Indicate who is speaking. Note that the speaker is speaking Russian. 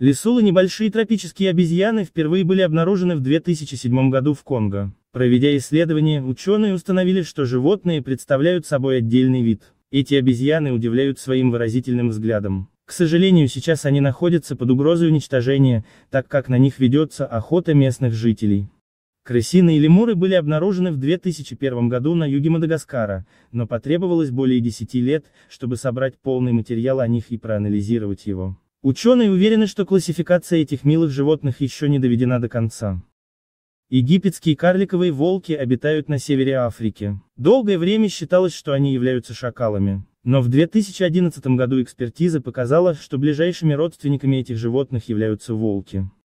Speaker 1: Лисулы небольшие тропические обезьяны впервые были обнаружены в 2007 году в Конго. Проведя исследования, ученые установили, что животные представляют собой отдельный вид. Эти обезьяны удивляют своим выразительным взглядом. К сожалению, сейчас они находятся под угрозой уничтожения, так как на них ведется охота местных жителей. Крысины и лемуры были обнаружены в 2001 году на юге Мадагаскара, но потребовалось более 10 лет, чтобы собрать полный материал о них и проанализировать его. Ученые уверены, что классификация этих милых животных еще не доведена до конца. Египетские карликовые волки обитают на севере Африки. Долгое время считалось, что они являются шакалами. Но в 2011 году экспертиза показала, что ближайшими родственниками этих животных являются волки.